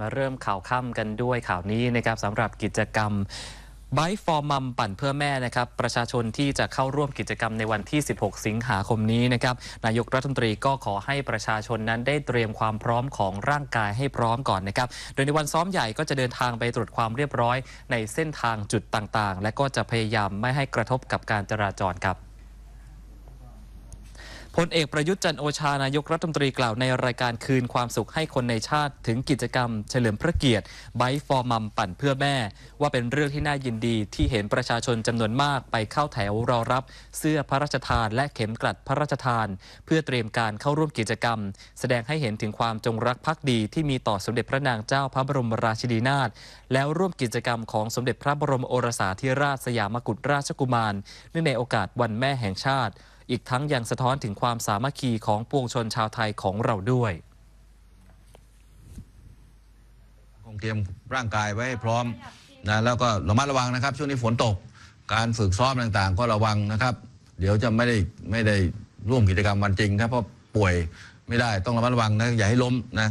มาเริ่มข่าวค่ำกันด้วยข่าวนี้นะครับสำหรับกิจกรรมไบฟอร์มัมปั่นเพื่อแม่นะครับ ประชาชนที่จะเข้าร่วมกิจกรรมในวันที่ 16 สิงหาคมนี้นะครับนายกรัฐมนตรีก็ขอให้ประชาชนนั้นได้เตรียมความพร้อมของร่างกายให้พร้อมก่อนนะครับโดยในวันซ้อมใหญ่ก็จะเดินทางไปตรวจความเรียบร้อย ในเส้นทางจุดต่างๆ และก็จะพยายามไม่ให้กระทบกับการจราจรครับพลเอกประยุทธ์จันโอชา นายกรัฐมนตรีกล่าวในรายการคืนความสุขให้คนในชาติถึงกิจกรรมเฉลิมพระเกียรติ ไบฟอร์มัมปั่นเพื่อแม่ ว่าเป็นเรื่องที่น่ายินดีที่เห็นประชาชนจำนวนมากไปเข้าแถวรอรับ เสื้อพระราชทานและเข็มกลัดพระราชทาน เพื่อเตรียมการเข้าร่วมกิจกรรม แสดงให้เห็นถึงความจงรักภักดีที่มีต่อสมเด็จพระนางเจ้าพระบรมราชินีนาถแล้วร่วมกิจกรรมของสมเด็จพระบรมโอรสาธิราชสยามกุฎราชกุมารเนื่องในโอกาสวันแม่แห่งชาติอีกทั้งยังสะท้อนถึงความสามัคคีของปวงชนชาวไทยของเราด้วย คงเตรียมร่างกายไว้ให้พร้อมนะแล้วก็ระมัดระวังนะครับ ช่วงนี้ฝนตกการฝึกซ้อมต่างๆ ก็ระวังนะครับ เดี๋ยวจะไม่ได้ไม่ได้ร่วมกิจกรรมวันจริงครับเพราะป่วยไม่ได้ต้องระมัดระวังนะอย่าให้ล้มนะ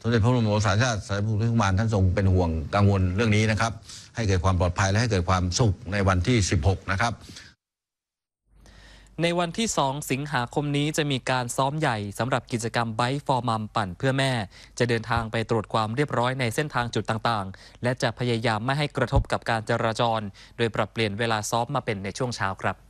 สมเด็จพระบรมโอรสาธิราชสายพุทธมานท่านทรงเป็นห่วงกังวลเรื่องนี้นะครับ ให้เกิดความปลอดภัยและให้เกิดความสุขในวันที่ 16 นะครับในวันที่ 2 สิงหาคมนี้จะมีการซ้อมใหญ่ สำหรับกิจกรรมไบฟอร์มัมปั่นเพื่อแม่ จะเดินทางไปตรวจความเรียบร้อยในเส้นทางจุดต่าง ๆ และจะพยายามไม่ให้กระทบกับการจราจร โดยปรับเปลี่ยนเวลาซ้อมมาเป็นในช่วงเช้าครับ